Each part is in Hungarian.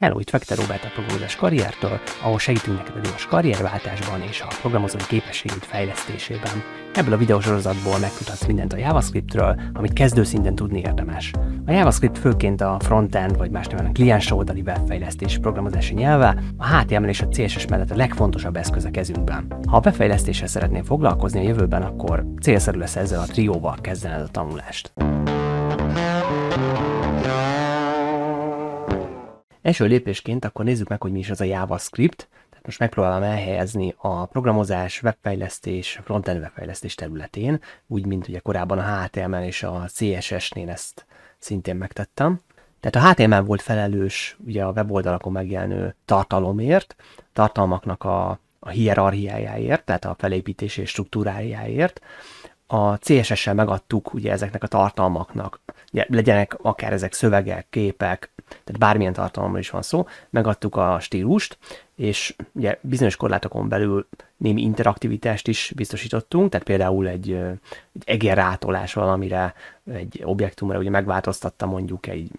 Hello, itt Fekete Robert a programozás karriertől, ahol segítünk neked a gyors karrierváltásban és a programozói képességét fejlesztésében. Ebből a videósorozatból megtudhatsz mindent a JavaScriptről, amit kezdő szinten tudni érdemes. A JavaScript főként a frontend vagy más néven a kliens oldali webfejlesztés programozási nyelve, a HTML és a CSS mellett a legfontosabb eszköz a kezünkben. Ha a befejlesztéssel szeretnél foglalkozni a jövőben, akkor célszerű lesz ezzel a trióval kezdened a tanulást. Első lépésként akkor nézzük meg, hogy mi is az a JavaScript. Tehát most megpróbálom elhelyezni a programozás, webfejlesztés, frontend webfejlesztés területén, úgy, mint ugye korábban a HTML és a CSS-nél ezt szintén megtettem. Tehát a HTML volt felelős ugye a weboldalakon megjelenő tartalomért, tartalmaknak a, a hierarchiájáért, tehát a felépítési és struktúrájáért, a CSS-sel megadtuk ugye ezeknek a tartalmaknak, ugye, legyenek akár ezek szövegek, képek, tehát bármilyen tartalomról is van szó, megadtuk a stílust, és ugye bizonyos korlátokon belül némi interaktivitást is biztosítottunk, tehát például egy, egy egérrátolás valamire, egy objektumra, ugye megváltoztatta mondjuk egy,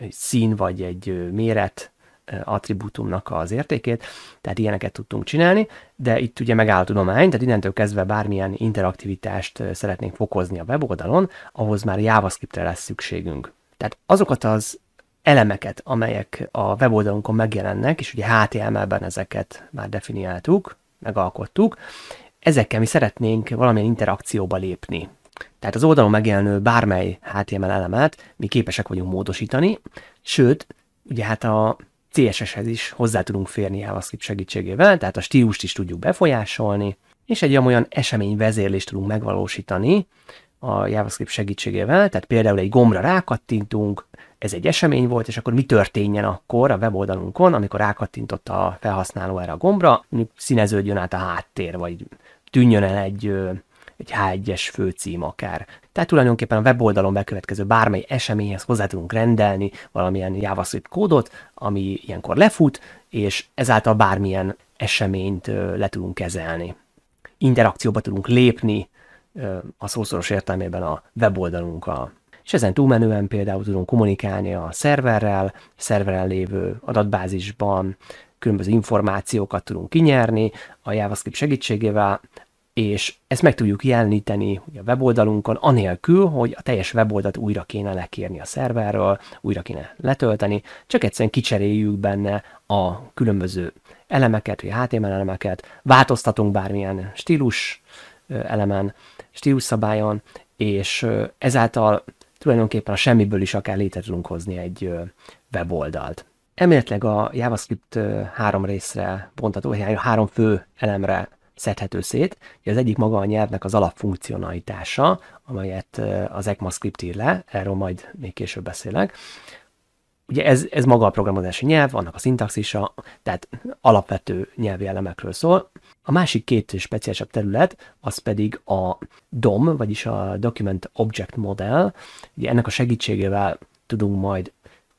egy szín vagy egy méret, attribútumnak az értékét, tehát ilyeneket tudtunk csinálni, de itt ugye megáll a tudomány, tehát innentől kezdve bármilyen interaktivitást szeretnénk fokozni a weboldalon, ahhoz már JavaScriptre lesz szükségünk. Tehát azokat az elemeket, amelyek a weboldalunkon megjelennek, és ugye HTML-ben ezeket már definiáltuk, megalkottuk, ezekkel mi szeretnénk valamilyen interakcióba lépni. Tehát az oldalon megjelenő bármely HTML elemet mi képesek vagyunk módosítani, sőt, ugye hát a CSS-hez is hozzá tudunk férni JavaScript segítségével, tehát a stílust is tudjuk befolyásolni, és egy olyan esemény vezérlést tudunk megvalósítani a JavaScript segítségével, tehát például egy gombra rákattintunk, ez egy esemény volt, és akkor mi történjen akkor a weboldalunkon, amikor rákattintott a felhasználó erre a gombra, színeződjön át a háttér, vagy tűnjön el egy egy H1-es főcím akár. Tehát tulajdonképpen a weboldalon bekövetkező bármely eseményhez hozzá tudunk rendelni valamilyen JavaScript kódot, ami ilyenkor lefut, és ezáltal bármilyen eseményt le tudunk kezelni. Interakcióba tudunk lépni a szószoros értelmében a weboldalunkkal és ezen túlmenően például tudunk kommunikálni a szerverrel, szerveren lévő adatbázisban, különböző információkat tudunk kinyerni a JavaScript segítségével, és ezt meg tudjuk jeleníteni a weboldalunkon, anélkül, hogy a teljes weboldalt újra kéne lekérni a szerverről, újra kéne letölteni, csak egyszerűen kicseréljük benne a különböző elemeket, vagy HTML elemeket, változtatunk bármilyen stílus elemen, stílus szabályon, és ezáltal tulajdonképpen a semmiből is akár létre tudunk hozni egy weboldalt. Emléletileg a JavaScript három részre bontató, vagy három fő elemre szedhető szét. és az egyik maga a nyelvnek az alapfunkcionalitása, amelyet az ECMAScript ír le, erről majd még később beszélek. Ugye ez, ez maga a programozási nyelv, annak a szintaxisa, tehát alapvető nyelvi elemekről szól. A másik két speciálisabb terület, az pedig a DOM, vagyis a Document Object Model. Ugye ennek a segítségével tudunk majd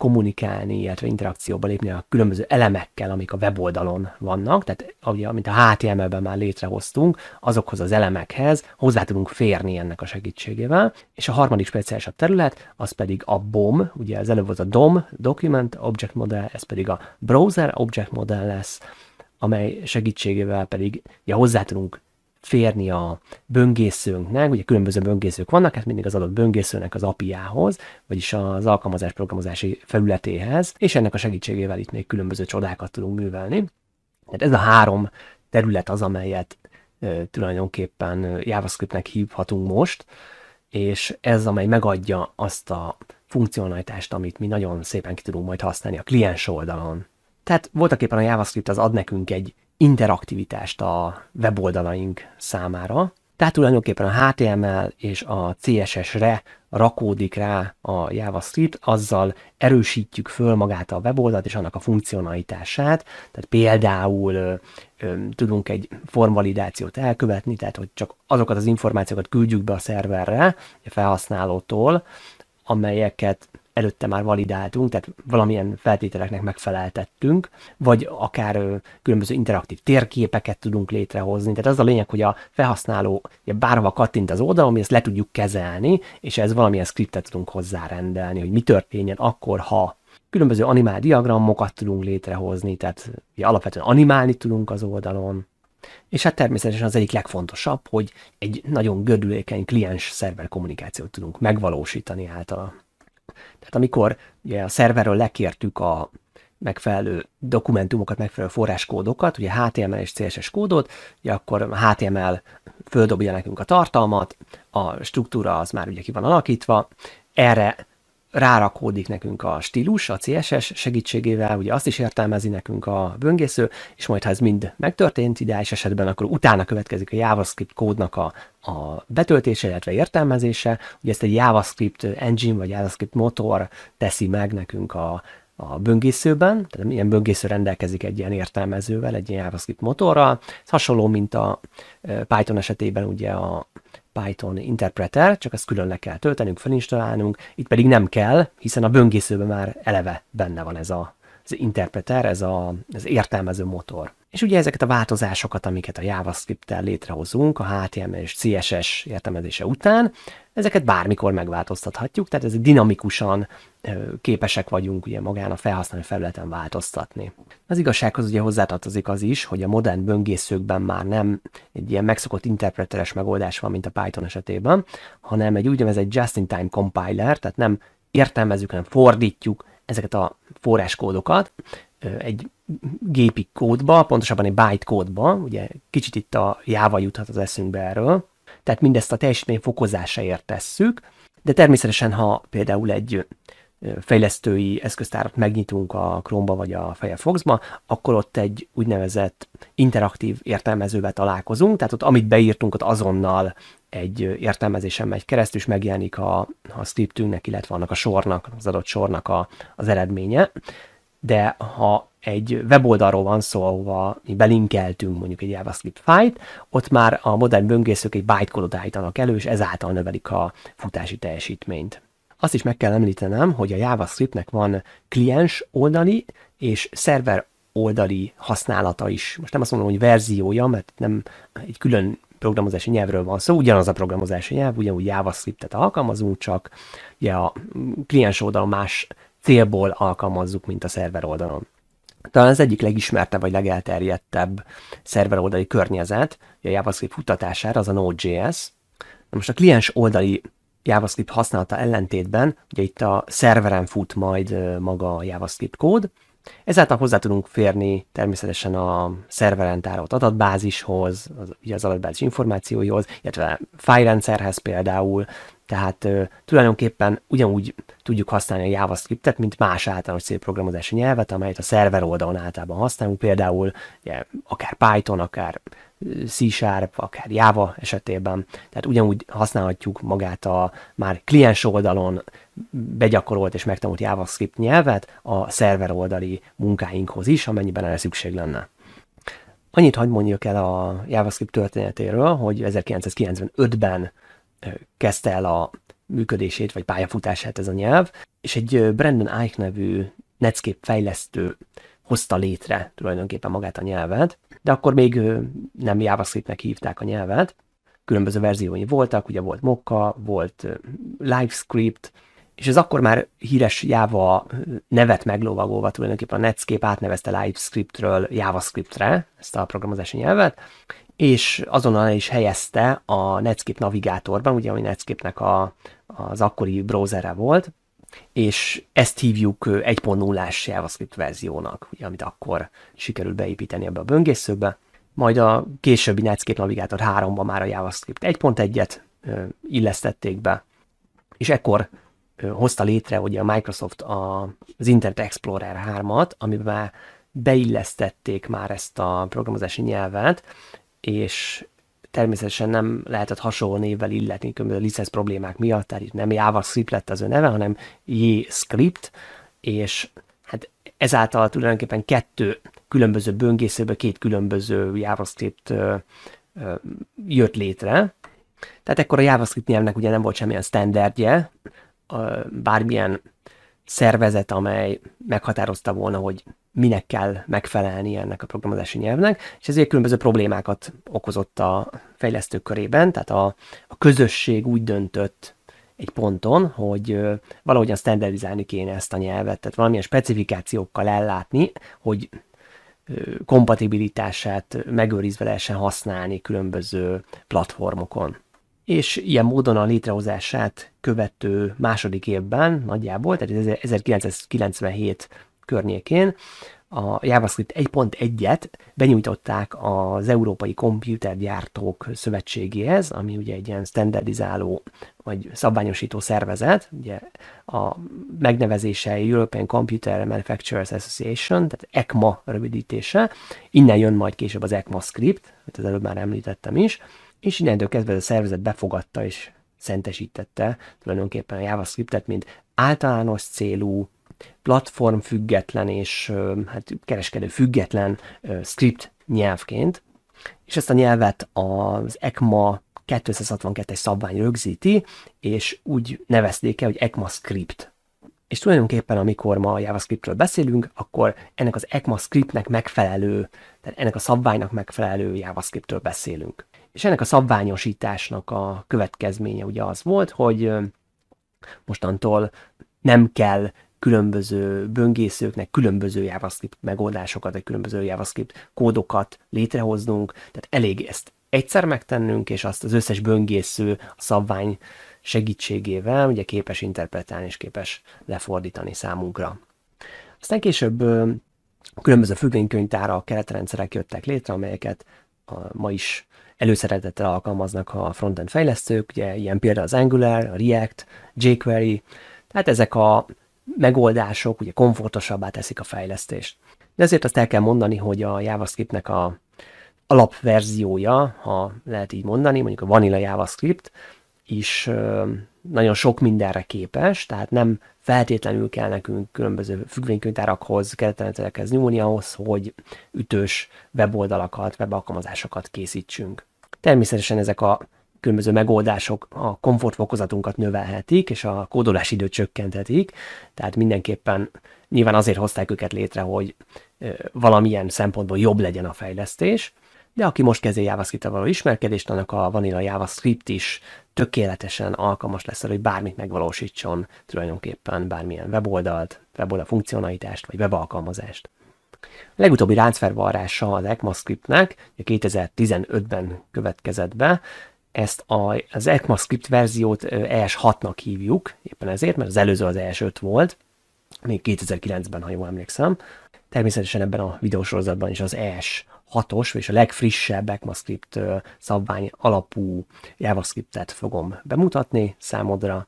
kommunikálni, illetve interakcióba lépni a különböző elemekkel, amik a weboldalon vannak, tehát ugye, amit a HTML-ben már létrehoztunk, azokhoz az elemekhez hozzá tudunk férni ennek a segítségével. És a harmadik speciálisabb terület, az pedig a BOM, ugye az előbb az a DOM, Document Object Model, ez pedig a Browser Object Model lesz, amely segítségével pedig ugye, hozzá tudunk férni a böngészőnknek, ugye különböző böngészők vannak, hát mindig az adott böngészőnek az api vagyis az alkalmazás programozási felületéhez, és ennek a segítségével itt még különböző csodákat tudunk művelni. Tehát ez a három terület az, amelyet e, tulajdonképpen JavaScriptnek hívhatunk most, és ez, amely megadja azt a funkcionalitást, amit mi nagyon szépen ki tudunk majd használni a kliens oldalon. Tehát voltaképpen a JavaScript az ad nekünk egy interaktivitást a weboldalaink számára. Tehát tulajdonképpen a HTML és a CSS-re rakódik rá a JavaScript, azzal erősítjük föl magát a weboldalt és annak a funkcionalitását, tehát például ö, ö, tudunk egy formvalidációt elkövetni, tehát hogy csak azokat az információkat küldjük be a szerverre, a felhasználótól, amelyeket előtte már validáltunk, tehát valamilyen feltételeknek megfeleltettünk, vagy akár különböző interaktív térképeket tudunk létrehozni. Tehát az a lényeg, hogy a felhasználó bárhova kattint az oldalon, mi ezt le tudjuk kezelni, és ez valamilyen scriptet tudunk hozzárendelni, hogy mi történjen akkor, ha különböző animál diagramokat tudunk létrehozni, tehát ugye, alapvetően animálni tudunk az oldalon, és hát természetesen az egyik legfontosabb, hogy egy nagyon gördülékeny kliens-szerver kommunikációt tudunk megvalósítani általa. Tehát amikor ugye a szerverről lekértük a megfelelő dokumentumokat, megfelelő forráskódokat, ugye HTML és CSS kódot, ugye akkor HTML földobja nekünk a tartalmat, a struktúra az már ugye ki van alakítva, erre rárakódik nekünk a stílus, a CSS segítségével, ugye azt is értelmezi nekünk a böngésző, és majd ha ez mind megtörtént ideális esetben, akkor utána következik a JavaScript kódnak a, a betöltése, illetve értelmezése, ugye ezt egy JavaScript engine vagy JavaScript motor teszi meg nekünk a, a böngészőben, tehát ilyen böngésző rendelkezik egy ilyen értelmezővel, egy ilyen JavaScript motorral, ez hasonló, mint a eh, Python esetében ugye a Python interpreter, csak ezt külön le kell töltenünk, felinstalálnunk, itt pedig nem kell, hiszen a böngészőben már eleve benne van ez a az interpreter, ez a, az értelmező motor. És ugye ezeket a változásokat, amiket a JavaScript-tel létrehozunk a HTML és CSS értelmezése után, ezeket bármikor megváltoztathatjuk, tehát ez dinamikusan képesek vagyunk ugye magán a felhasználó felületen változtatni. Az igazsághoz ugye hozzátartozik az is, hogy a modern böngészőkben már nem egy ilyen megszokott interpreteres megoldás van, mint a Python esetében, hanem egy úgynevezett just-in-time compiler, tehát nem értelmezzük, hanem fordítjuk ezeket a forráskódokat egy gépi kódba, pontosabban egy byte kódba, ugye kicsit itt a jáva juthat az eszünkbe erről, tehát mindezt a teljesítmény fokozásáért tesszük, de természetesen, ha például egy fejlesztői eszköztárat megnyitunk a Chrome-ba vagy a Firefox-ba, akkor ott egy úgynevezett interaktív értelmezővel találkozunk, tehát ott amit beírtunk, ott azonnal egy értelmezésen megy keresztül, és megjelenik a, a scriptünknek, illetve annak a sornak, az adott sornak a, az eredménye. De ha egy weboldalról van szó, ahova mi belinkeltünk mondjuk egy JavaScript fájt, ott már a modern böngészők egy bytecode-ot állítanak elő, és ezáltal növelik a futási teljesítményt. Azt is meg kell említenem, hogy a JavaScriptnek van kliens oldali és szerver oldali használata is. Most nem azt mondom, hogy verziója, mert nem egy külön programozási nyelvről van szó, szóval ugyanaz a programozási nyelv, ugyanúgy JavaScript-et alkalmazunk, csak ugye a kliens oldalon más célból alkalmazzuk, mint a szerver oldalon. Talán az egyik legismertebb vagy legelterjedtebb szerver oldali környezet a JavaScript futtatására az a Node.js. Na most a kliens oldali JavaScript használata ellentétben, ugye itt a szerveren fut majd maga a JavaScript kód, ezáltal hozzá tudunk férni természetesen a szerveren tárolt adatbázishoz, az, ugye az adatbázis információihoz, illetve fájrendszerhez például, tehát ö, tulajdonképpen ugyanúgy tudjuk használni a JavaScript-et, mint más általános célprogramozási nyelvet, amelyet a szerver oldalon általában használunk, például ugye, akár Python, akár C Sharp, akár Java esetében, tehát ugyanúgy használhatjuk magát a már kliens oldalon begyakorolt és megtanult JavaScript nyelvet a szerver oldali munkáinkhoz is, amennyiben erre szükség lenne. Annyit hagyd mondjuk el a JavaScript történetéről, hogy 1995-ben kezdte el a működését, vagy pályafutását ez a nyelv, és egy Brandon Eich nevű Netscape fejlesztő hozta létre tulajdonképpen magát a nyelvet, de akkor még nem JavaScriptnek hívták a nyelvet, különböző verziói voltak, ugye volt Mokka, volt LiveScript, és ez akkor már híres Java nevet meglovagolva tulajdonképpen a Netscape átnevezte LiveScriptről JavaScriptre ezt a programozási nyelvet, és azonnal is helyezte a Netscape navigátorban, ugye ami Netscape-nek a, az akkori browsere volt, és ezt hívjuk 1.0-ás JavaScript verziónak, ugye, amit akkor sikerült beépíteni ebbe a böngészőbe. Majd a későbbi Netscape Navigator 3-ban már a JavaScript 1.1-et illesztették be, és ekkor hozta létre ugye a Microsoft a, az Internet Explorer 3-at, amiben beillesztették már ezt a programozási nyelvet, és természetesen nem lehetett hasonló névvel illetni különböző licensz problémák miatt, tehát itt nem JavaScript lett az ő neve, hanem JScript, és hát ezáltal tulajdonképpen kettő különböző böngészőből két különböző JavaScript ö, ö, jött létre. Tehát ekkor a JavaScript nyelvnek ugye nem volt semmilyen standardje, bármilyen szervezet, amely meghatározta volna, hogy minek kell megfelelni ennek a programozási nyelvnek, és ezért különböző problémákat okozott a fejlesztők körében, tehát a, a közösség úgy döntött egy ponton, hogy valahogyan standardizálni kéne ezt a nyelvet, tehát valamilyen specifikációkkal ellátni, hogy kompatibilitását megőrizve lehessen használni különböző platformokon és ilyen módon a létrehozását követő második évben nagyjából, tehát 1997 környékén a JavaScript 1.1-et benyújtották az Európai Kompjútergyártók Szövetségéhez, ami ugye egy ilyen standardizáló vagy szabványosító szervezet, ugye a megnevezése European Computer Manufacturers Association, tehát ECMA rövidítése, innen jön majd később az ECMA script, amit az előbb már említettem is, és innentől kezdve a szervezet befogadta és szentesítette tulajdonképpen a JavaScript-et, mint általános célú, platform független és hát kereskedő független script nyelvként, és ezt a nyelvet az ECMA 262-es szabvány rögzíti, és úgy nevezték el, hogy ECMAScript. És tulajdonképpen, amikor ma a JavaScriptről beszélünk, akkor ennek az ECMAScriptnek megfelelő, tehát ennek a szabványnak megfelelő JavaScriptről beszélünk. És ennek a szabványosításnak a következménye ugye az volt, hogy mostantól nem kell különböző böngészőknek különböző JavaScript megoldásokat, vagy különböző JavaScript kódokat létrehoznunk, tehát elég ezt egyszer megtennünk, és azt az összes böngésző szabvány segítségével ugye képes interpretálni és képes lefordítani számunkra. Aztán később különböző függvénykönyvtára keretrendszerek jöttek létre, amelyeket ma is előszeretettel alkalmaznak a frontend fejlesztők, ugye ilyen például az Angular, a React, jQuery, tehát ezek a megoldások ugye komfortosabbá teszik a fejlesztést. De ezért azt el kell mondani, hogy a JavaScriptnek a alapverziója, ha lehet így mondani, mondjuk a Vanilla JavaScript is nagyon sok mindenre képes, tehát nem feltétlenül kell nekünk különböző függvénykönyvtárakhoz, keretrendszerekhez nyúlni ahhoz, hogy ütős weboldalakat, webalkalmazásokat készítsünk. Természetesen ezek a különböző megoldások a komfortfokozatunkat növelhetik, és a kódolás időt csökkenthetik, tehát mindenképpen nyilván azért hozták őket létre, hogy valamilyen szempontból jobb legyen a fejlesztés, de aki most kezdi javascript való ismerkedést, annak a Vanilla JavaScript is tökéletesen alkalmas lesz arra, hogy bármit megvalósítson tulajdonképpen bármilyen weboldalt, weboldal funkcionalitást vagy webalkalmazást. A legutóbbi ráncfervarrása az ECMAScript-nek 2015-ben következett be, ezt a, az ECMAScript verziót ES6-nak hívjuk, éppen ezért, mert az előző az ES5 volt, még 2009-ben, ha jól emlékszem. Természetesen ebben a videósorozatban is az ES hatos, és a legfrissebb ECMAScript szabvány alapú JavaScript-et fogom bemutatni számodra.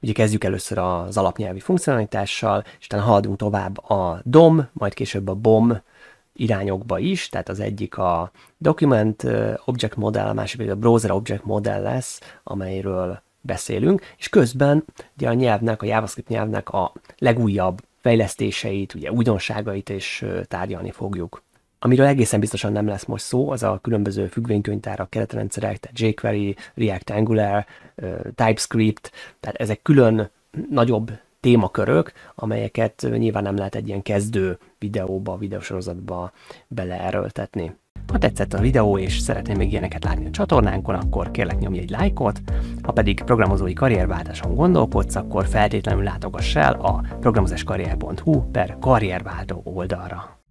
Ugye kezdjük először az alapnyelvi funkcionalitással, és utána haladunk tovább a DOM, majd később a BOM irányokba is, tehát az egyik a Document Object Model, a másik pedig a Browser Object Model lesz, amelyről beszélünk, és közben ugye a nyelvnek, a JavaScript nyelvnek a legújabb fejlesztéseit, ugye újdonságait is tárgyalni fogjuk. Amiről egészen biztosan nem lesz most szó, az a különböző függvénykönyvtárak, keretrendszerek, tehát jQuery, React Angular, TypeScript, tehát ezek külön nagyobb témakörök, amelyeket nyilván nem lehet egy ilyen kezdő videóba, videósorozatba beleerőltetni. Ha tetszett a videó és szeretném még ilyeneket látni a csatornánkon, akkor kérlek nyomj egy lájkot, ha pedig programozói karrierváltáson gondolkodsz, akkor feltétlenül látogass el a programozáskarrier.hu per karrierváltó oldalra.